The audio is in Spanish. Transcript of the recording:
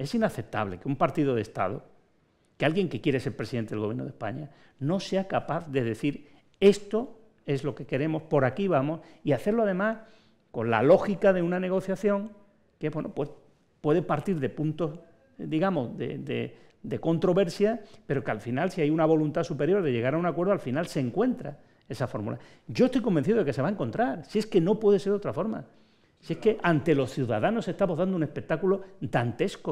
Es inaceptable que un partido de Estado, que alguien que quiere ser presidente del Gobierno de España, no sea capaz de decir esto es lo que queremos, por aquí vamos, y hacerlo además con la lógica de una negociación que bueno, pues puede partir de puntos, digamos, de, de controversia, pero que al final, si hay una voluntad superior de llegar a un acuerdo, al final se encuentra esa fórmula. Yo estoy convencido de que se va a encontrar, si es que no puede ser de otra forma. Si es que ante los ciudadanos estamos dando un espectáculo dantesco.